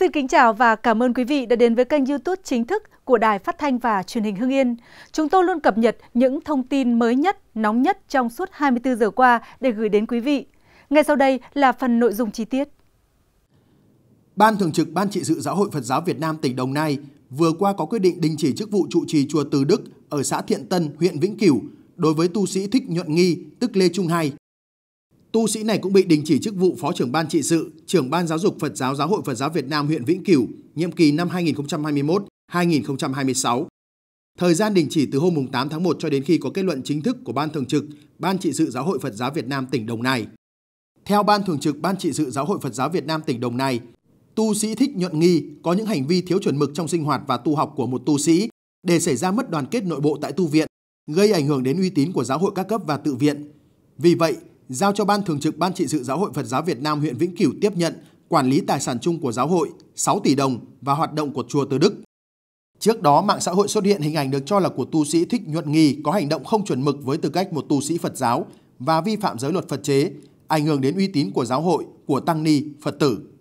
Xin kính chào và cảm ơn quý vị đã đến với kênh YouTube chính thức của Đài Phát thanh và Truyền hình Hưng Yên. Chúng tôi luôn cập nhật những thông tin mới nhất, nóng nhất trong suốt 24 giờ qua để gửi đến quý vị. Ngay sau đây là phần nội dung chi tiết. Ban Thường trực Ban trị sự Giáo hội Phật giáo Việt Nam tỉnh Đồng Nai vừa qua có quyết định đình chỉ chức vụ trụ trì chùa Từ Đức ở xã Thiện Tân, huyện Vĩnh Cửu đối với tu sĩ Thích Nhuận Nghi, tức Lê Trung Hai, tu sĩ này cũng bị đình chỉ chức vụ Phó trưởng Ban trị sự, trưởng Ban giáo dục Phật giáo Giáo hội Phật giáo Việt Nam huyện Vĩnh Cửu, nhiệm kỳ năm 2021-2026. Thời gian đình chỉ từ hôm 8 tháng 1 cho đến khi có kết luận chính thức của Ban Thường trực, Ban trị sự Giáo hội Phật giáo Việt Nam tỉnh Đồng Nai. Theo Ban Thường trực Ban trị sự Giáo hội Phật giáo Việt Nam tỉnh Đồng Nai, tu sĩ thích nhuận nghi có những hành vi thiếu chuẩn mực trong sinh hoạt và tu học của một tu sĩ để xảy ra mất đoàn kết nội bộ tại tu viện, gây ảnh hưởng đến uy tín của giáo hội các cấp và tự viện. Vì vậy, giao cho Ban Thường trực Ban trị sự Giáo hội Phật giáo Việt Nam huyện Vĩnh Cửu tiếp nhận, quản lý tài sản chung của giáo hội 6 tỷ đồng và hoạt động của chùa Từ Đức. Trước đó, mạng xã hội xuất hiện hình ảnh được cho là của tu sĩ Thích Nhuận Nghi có hành động không chuẩn mực với tư cách một tu sĩ Phật giáo và vi phạm giới luật Phật chế, ảnh hưởng đến uy tín của giáo hội, của tăng ni, Phật tử.